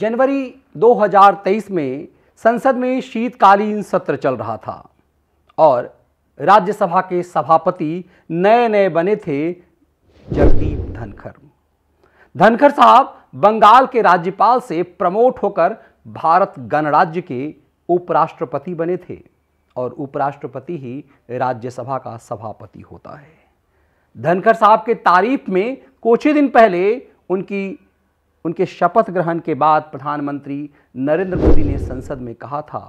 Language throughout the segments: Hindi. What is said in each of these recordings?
जनवरी 2023 में संसद में शीतकालीन सत्र चल रहा था और राज्यसभा के सभापति नए नए बने थे जगदीप धनखड़ धनखड़ साहब बंगाल के राज्यपाल से प्रमोट होकर भारत गणराज्य के उपराष्ट्रपति बने थे और उपराष्ट्रपति ही राज्यसभा का सभापति होता है धनखड़ साहब के तारीफ में कुछ ही दिन पहले उनकी उनके शपथ ग्रहण के बाद प्रधानमंत्री नरेंद्र मोदी ने संसद में कहा था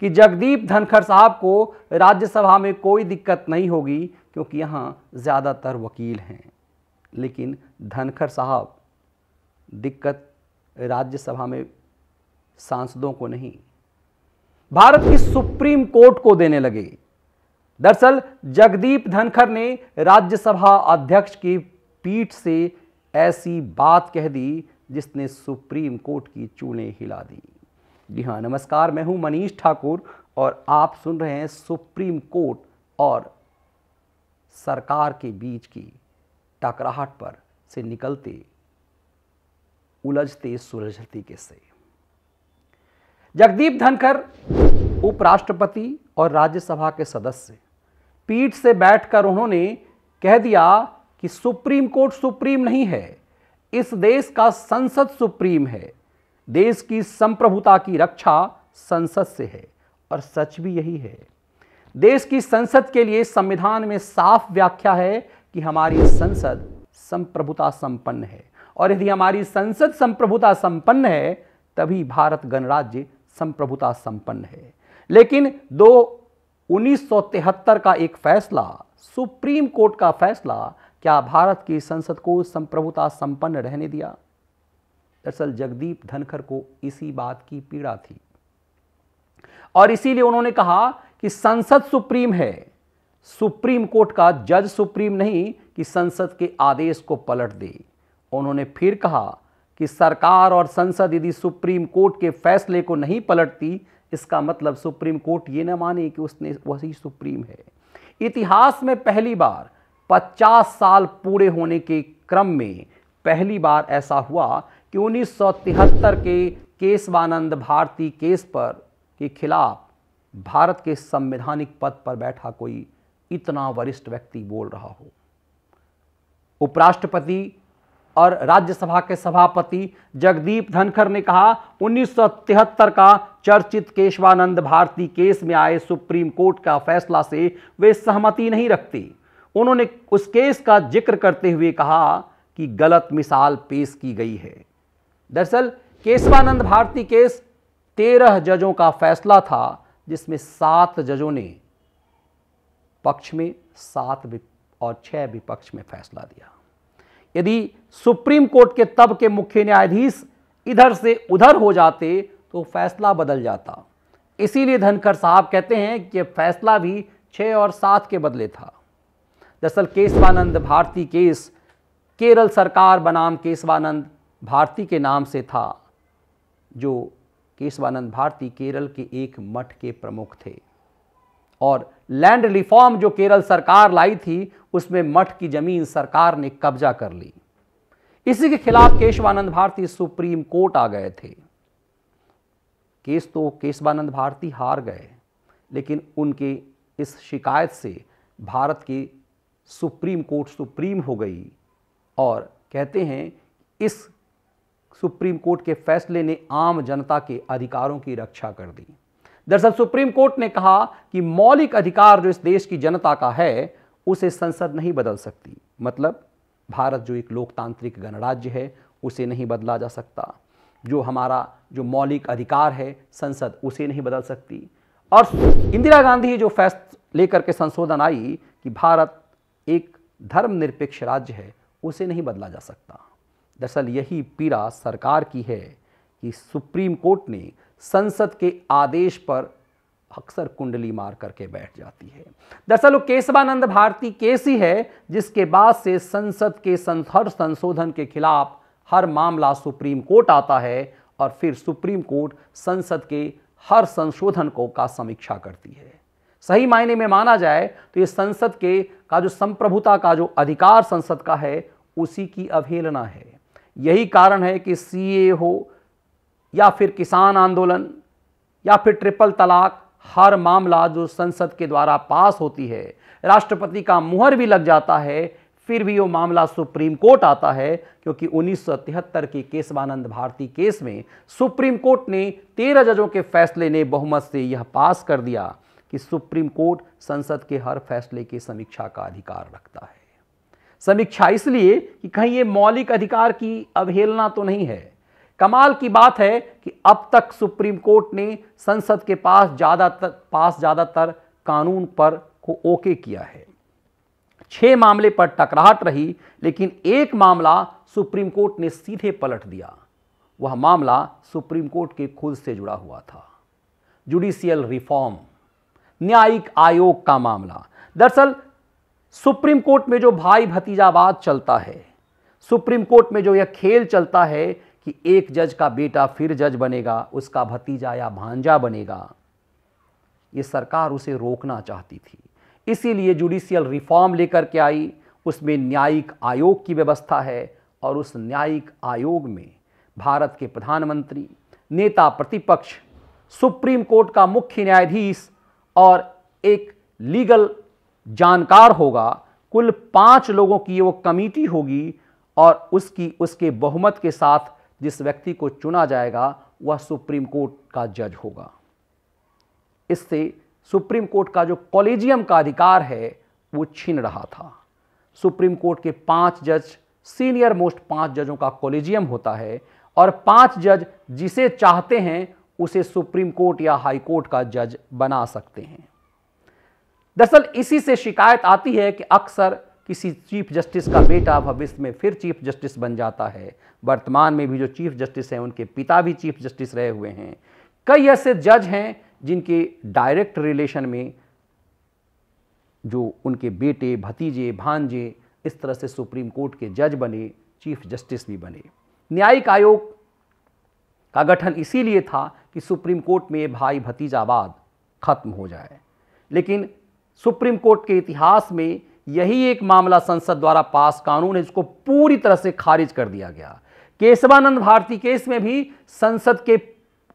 कि जगदीप धनखड़ साहब को राज्यसभा में कोई दिक्कत नहीं होगी क्योंकि यहाँ ज़्यादातर वकील हैं लेकिन धनखड़ साहब दिक्कत राज्यसभा में सांसदों को नहीं भारत की सुप्रीम कोर्ट को देने लगे दरअसल जगदीप धनखड़ ने राज्यसभा अध्यक्ष की पीठ से ऐसी बात कह दी जिसने सुप्रीम कोर्ट की चूने हिला दी जी हाँ नमस्कार मैं हूं मनीष ठाकुर और आप सुन रहे हैं सुप्रीम कोर्ट और सरकार के बीच की टकराहट पर से निकलते उलझते सुलझते किस्से जगदीप धनखर उपराष्ट्रपति और राज्यसभा के सदस्य पीठ से बैठकर उन्होंने कह दिया कि सुप्रीम कोर्ट सुप्रीम नहीं है इस देश का संसद सुप्रीम है देश की संप्रभुता की रक्षा संसद से है और सच भी यही है देश की संसद के लिए संविधान में साफ व्याख्या है कि हमारी संसद संप्रभुता संपन्न है और यदि हमारी संसद संप्रभुता संपन्न है तभी भारत गणराज्य संप्रभुता संपन्न है लेकिन दो उन्नीस का एक फैसला सुप्रीम कोर्ट का फैसला क्या भारत की संसद को संप्रभुता संपन्न रहने दिया दरअसल जगदीप धनखर को इसी बात की पीड़ा थी और इसीलिए उन्होंने कहा कि संसद सुप्रीम है सुप्रीम कोर्ट का जज सुप्रीम नहीं कि संसद के आदेश को पलट दे उन्होंने फिर कहा कि सरकार और संसद यदि सुप्रीम कोर्ट के फैसले को नहीं पलटती इसका मतलब सुप्रीम कोर्ट ये ना माने कि उसने वही सुप्रीम है इतिहास में पहली बार पचास साल पूरे होने के क्रम में पहली बार ऐसा हुआ कि 1973 के केशवानंद भारती केस पर के खिलाफ भारत के संवैधानिक पद पर बैठा कोई इतना वरिष्ठ व्यक्ति बोल रहा हो उपराष्ट्रपति और राज्यसभा के सभापति जगदीप धनखड़ ने कहा 1973 का चर्चित केशवानंद भारती केस में आए सुप्रीम कोर्ट का फैसला से वे सहमति नहीं रखते उन्होंने उस केस का जिक्र करते हुए कहा कि गलत मिसाल पेश की गई है दरअसल केशवानंद भारती केस तेरह जजों का फैसला था जिसमें सात जजों ने पक्ष में सात और छह विपक्ष में फैसला दिया यदि सुप्रीम कोर्ट के तब के मुख्य न्यायाधीश इधर से उधर हो जाते तो फैसला बदल जाता इसीलिए धनखड़ साहब कहते हैं कि फैसला भी छह और सात के बदले था दरअसल केशवानंद भारती केस केरल सरकार बनाम केशवानंद भारती के नाम से था जो केशवानंद भारती केरल के एक मठ के प्रमुख थे और लैंड रिफॉर्म जो केरल सरकार लाई थी उसमें मठ की जमीन सरकार ने कब्जा कर ली इसी के खिलाफ केशवानंद भारती सुप्रीम कोर्ट आ गए थे केस तो केशवानंद भारती हार गए लेकिन उनके इस शिकायत से भारत की सुप्रीम कोर्ट सुप्रीम हो गई और कहते हैं इस सुप्रीम कोर्ट के फैसले ने आम जनता के अधिकारों की रक्षा कर दी दरअसल सुप्रीम कोर्ट ने कहा कि मौलिक अधिकार जो इस देश की जनता का है उसे संसद नहीं बदल सकती मतलब भारत जो एक लोकतांत्रिक गणराज्य है उसे नहीं बदला जा सकता जो हमारा जो मौलिक अधिकार है संसद उसे नहीं बदल सकती और इंदिरा गांधी जो फैस लेकर के संशोधन आई कि भारत एक धर्मनिरपेक्ष राज्य है उसे नहीं बदला जा सकता दरअसल यही पीड़ा सरकार की है कि सुप्रीम कोर्ट ने संसद के आदेश पर अक्सर कुंडली मार करके बैठ जाती है दरअसल वो केशवानंद भारती केस ही है जिसके बाद से संसद के हर संशोधन के खिलाफ हर मामला सुप्रीम कोर्ट आता है और फिर सुप्रीम कोर्ट संसद के हर संशोधन को का समीक्षा करती है सही मायने में माना जाए तो ये संसद के का जो संप्रभुता का जो अधिकार संसद का है उसी की अवहेलना है यही कारण है कि सीए हो या फिर किसान आंदोलन या फिर ट्रिपल तलाक हर मामला जो संसद के द्वारा पास होती है राष्ट्रपति का मुहर भी लग जाता है फिर भी वो मामला सुप्रीम कोर्ट आता है क्योंकि उन्नीस के केशवानंद भारती केस में सुप्रीम कोर्ट ने तेरह जजों के फैसले ने बहुमत से यह पास कर दिया कि सुप्रीम कोर्ट संसद के हर फैसले की समीक्षा का अधिकार रखता है समीक्षा इसलिए कि कहीं ये मौलिक अधिकार की अवहेलना तो नहीं है कमाल की बात है कि अब तक सुप्रीम कोर्ट ने संसद के पास ज़्यादातर पास ज़्यादातर कानून पर को ओके किया है छह मामले पर टकराहट रही लेकिन एक मामला सुप्रीम कोर्ट ने सीधे पलट दिया वह मामला सुप्रीम कोर्ट के खुद से जुड़ा हुआ था जुडिशियल रिफॉर्म न्यायिक आयोग का मामला दरअसल सुप्रीम कोर्ट में जो भाई भतीजावाद चलता है सुप्रीम कोर्ट में जो यह खेल चलता है कि एक जज का बेटा फिर जज बनेगा उसका भतीजा या भांजा बनेगा ये सरकार उसे रोकना चाहती थी इसीलिए जुडिशियल रिफॉर्म लेकर के आई उसमें न्यायिक आयोग की व्यवस्था है और उस न्यायिक आयोग में भारत के प्रधानमंत्री नेता प्रतिपक्ष सुप्रीम कोर्ट का मुख्य न्यायाधीश और एक लीगल जानकार होगा कुल पांच लोगों की वो कमेटी होगी और उसकी उसके बहुमत के साथ जिस व्यक्ति को चुना जाएगा वह सुप्रीम कोर्ट का जज होगा इससे सुप्रीम कोर्ट का जो कॉलेजियम का अधिकार है वो छीन रहा था सुप्रीम कोर्ट के पांच जज सीनियर मोस्ट पांच जजों का कॉलेजियम होता है और पांच जज जिसे चाहते हैं उसे सुप्रीम कोर्ट या हाई कोर्ट का जज बना सकते हैं दरअसल इसी से शिकायत आती है कि अक्सर किसी चीफ जस्टिस का बेटा भविष्य में फिर चीफ जस्टिस बन जाता है वर्तमान में भी जो चीफ जस्टिस हैं उनके पिता भी चीफ जस्टिस रहे हुए हैं कई ऐसे जज हैं जिनके डायरेक्ट रिलेशन में जो उनके बेटे भतीजे भांजे इस तरह से सुप्रीम कोर्ट के जज बने चीफ जस्टिस भी बने न्यायिक आयोग का गठन इसीलिए था कि सुप्रीम कोर्ट में भाई भतीजावाद खत्म हो जाए लेकिन सुप्रीम कोर्ट के इतिहास में यही एक मामला संसद द्वारा पास कानून है जिसको पूरी तरह से खारिज कर दिया गया केशवानंद भारती केस में भी संसद के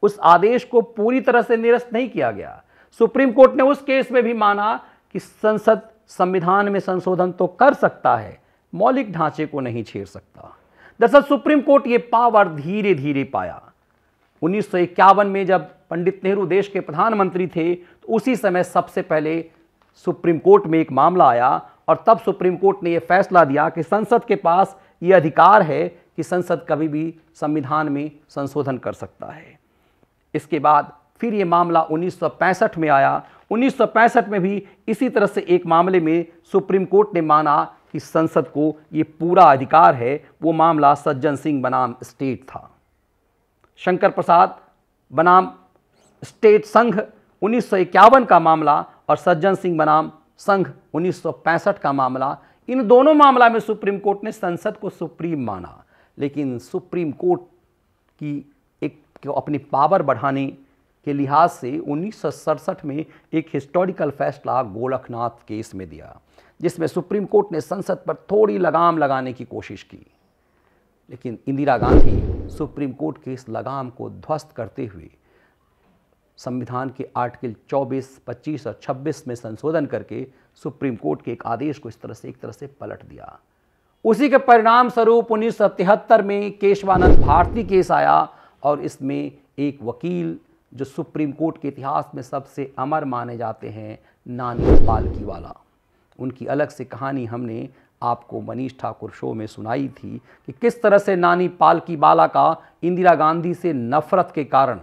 उस आदेश को पूरी तरह से निरस्त नहीं किया गया सुप्रीम कोर्ट ने उस केस में भी माना कि संसद संविधान में संशोधन तो कर सकता है मौलिक ढांचे को नहीं छेड़ सकता दरअसल सुप्रीम कोर्ट ये पावर धीरे धीरे पाया उन्नीस में जब पंडित नेहरू देश के प्रधानमंत्री थे तो उसी समय सबसे पहले सुप्रीम कोर्ट में एक मामला आया और तब सुप्रीम कोर्ट ने यह फैसला दिया कि संसद के पास ये अधिकार है कि संसद कभी भी संविधान में संशोधन कर सकता है इसके बाद फिर ये मामला 1965 में आया 1965 में भी इसी तरह से एक मामले में सुप्रीम कोर्ट ने माना कि संसद को ये पूरा अधिकार है वो मामला सज्जन सिंह बनाम स्टेट था शंकर प्रसाद बनाम स्टेट संघ उन्नीस का मामला और सज्जन सिंह बनाम संघ उन्नीस का मामला इन दोनों मामला में सुप्रीम कोर्ट ने संसद को सुप्रीम माना लेकिन सुप्रीम कोर्ट की एक को अपनी पावर बढ़ाने के लिहाज से उन्नीस में एक हिस्टोरिकल फैसला गोलकनाथ केस में दिया जिसमें सुप्रीम कोर्ट ने संसद पर थोड़ी लगाम लगाने की कोशिश की लेकिन इंदिरा गांधी सुप्रीम कोर्ट के इस लगाम को ध्वस्त करते हुए संविधान के आर्टिकल 24, 25 और 26 में संशोधन करके सुप्रीम कोर्ट के एक आदेश को इस तरह से एक तरह से पलट दिया उसी के परिणाम स्वरूप उन्नीस में केशवानंद भारती केस आया और इसमें एक वकील जो सुप्रीम कोर्ट के इतिहास में सबसे अमर माने जाते हैं नानी पालकी वाला उनकी अलग से कहानी हमने आपको मनीष ठाकुर शो में सुनाई थी कि किस तरह से नानी पाल की बाला का इंदिरा गांधी से नफरत के कारण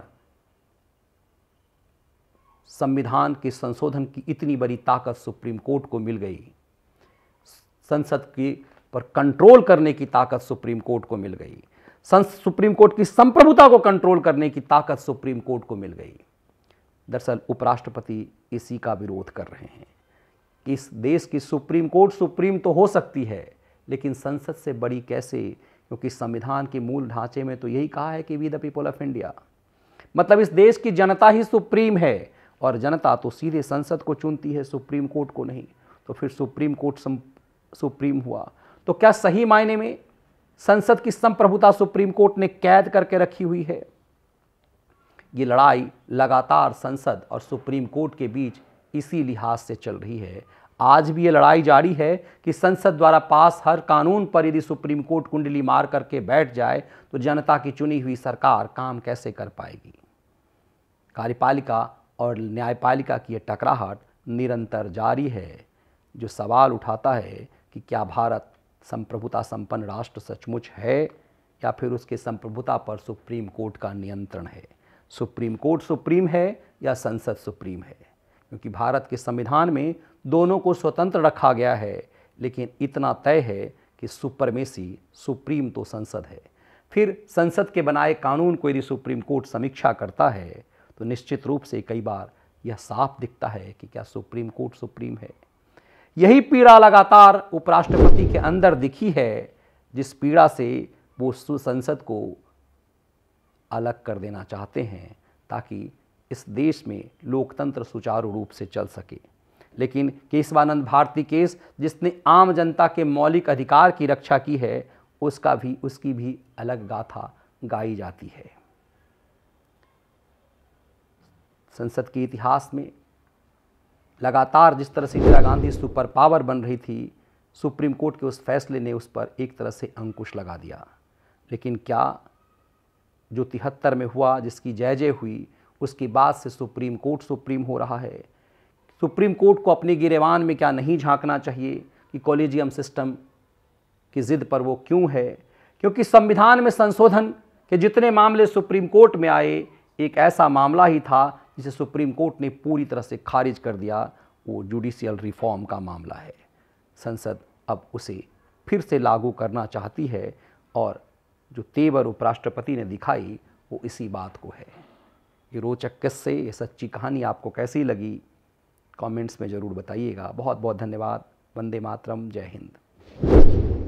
संविधान के संशोधन की इतनी बड़ी ताकत सुप्रीम कोर्ट को मिल गई संसद के पर कंट्रोल करने की ताकत सुप्रीम कोर्ट को मिल गई सुप्रीम कोर्ट की संप्रभुता को कंट्रोल करने की ताकत सुप्रीम कोर्ट को मिल गई दरअसल उपराष्ट्रपति इसी का विरोध कर रहे हैं कि इस देश की सुप्रीम कोर्ट सुप्रीम तो हो सकती है लेकिन संसद से बड़ी कैसे क्योंकि संविधान के मूल ढांचे में तो यही कहा है कि we the people of India मतलब इस देश की जनता ही सुप्रीम है और जनता तो सीधे संसद को चुनती है सुप्रीम कोर्ट को नहीं तो फिर सुप्रीम कोर्ट सुप्रीम हुआ तो क्या सही मायने में संसद की संप्रभुता सुप्रीम कोर्ट ने कैद करके रखी हुई है ये लड़ाई लगातार संसद और सुप्रीम कोर्ट के बीच इसी लिहाज से चल रही है आज भी ये लड़ाई जारी है कि संसद द्वारा पास हर कानून पर यदि सुप्रीम कोर्ट कुंडली मार करके बैठ जाए तो जनता की चुनी हुई सरकार काम कैसे कर पाएगी कार्यपालिका और न्यायपालिका की यह टकराहट निरंतर जारी है जो सवाल उठाता है कि क्या भारत संप्रभुता संपन्न राष्ट्र सचमुच है या फिर उसके संप्रभुता पर सुप्रीम कोर्ट का नियंत्रण है सुप्रीम कोर्ट सुप्रीम है या संसद सुप्रीम है क्योंकि भारत के संविधान में दोनों को स्वतंत्र रखा गया है लेकिन इतना तय है कि सुपरमेसी सुप्रीम तो संसद है फिर संसद के बनाए कानून को यदि सुप्रीम कोर्ट समीक्षा करता है तो निश्चित रूप से कई बार यह साफ दिखता है कि क्या सुप्रीम कोर्ट सुप्रीम है यही पीड़ा लगातार उपराष्ट्रपति के अंदर दिखी है जिस पीड़ा से वो संसद को अलग कर देना चाहते हैं ताकि इस देश में लोकतंत्र सुचारू रूप से चल सके लेकिन केशवानंद भारती केस जिसने आम जनता के मौलिक अधिकार की रक्षा की है उसका भी उसकी भी अलग गाथा गाई जाती है संसद के इतिहास में लगातार जिस तरह से इंदिरा गांधी सुपर पावर बन रही थी सुप्रीम कोर्ट के उस फैसले ने उस पर एक तरह से अंकुश लगा दिया लेकिन क्या जो तिहत्तर में हुआ जिसकी जय जय हुई उसके बाद से सुप्रीम कोर्ट सुप्रीम हो रहा है सुप्रीम कोर्ट को अपने गिरेवान में क्या नहीं झांकना चाहिए कि कॉलेजियम सिस्टम की ज़िद पर वो क्यों है क्योंकि संविधान में संशोधन के जितने मामले सुप्रीम कोर्ट में आए एक ऐसा मामला ही था जिसे सुप्रीम कोर्ट ने पूरी तरह से खारिज कर दिया वो जुडिशियल रिफॉर्म का मामला है संसद अब उसे फिर से लागू करना चाहती है और जो तेवर उपराष्ट्रपति ने दिखाई वो इसी बात को है ये रोचक किस्से ये सच्ची कहानी आपको कैसी लगी कमेंट्स में ज़रूर बताइएगा बहुत बहुत धन्यवाद वंदे मातरम जय हिंद